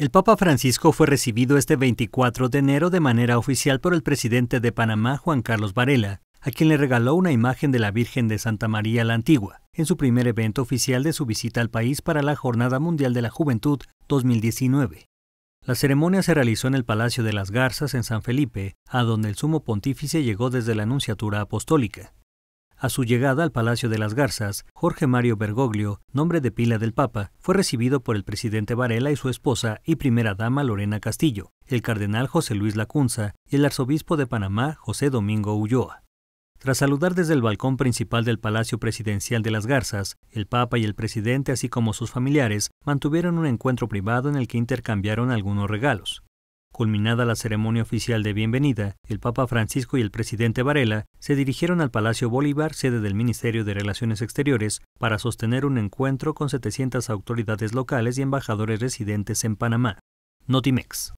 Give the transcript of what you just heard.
El Papa Francisco fue recibido este 24 de enero de manera oficial por el presidente de Panamá, Juan Carlos Varela, a quien le regaló una imagen de la Virgen de Santa María la Antigua, en su primer evento oficial de su visita al país para la Jornada Mundial de la Juventud 2019. La ceremonia se realizó en el Palacio de las Garzas en San Felipe, a donde el sumo pontífice llegó desde la Anunciatura Apostólica. A su llegada al Palacio de las Garzas, Jorge Mario Bergoglio, nombre de pila del Papa, fue recibido por el presidente Varela y su esposa y primera dama Lorena Castillo, el cardenal José Luis Lacunza y el arzobispo de Panamá José Domingo Ulloa. Tras saludar desde el balcón principal del Palacio Presidencial de las Garzas, el Papa y el presidente, así como sus familiares, mantuvieron un encuentro privado en el que intercambiaron algunos regalos. Culminada la ceremonia oficial de bienvenida, el Papa Francisco y el presidente Varela se dirigieron al Palacio Bolívar, sede del Ministerio de Relaciones Exteriores, para sostener un encuentro con 700 autoridades locales y embajadores residentes en Panamá. Notimex.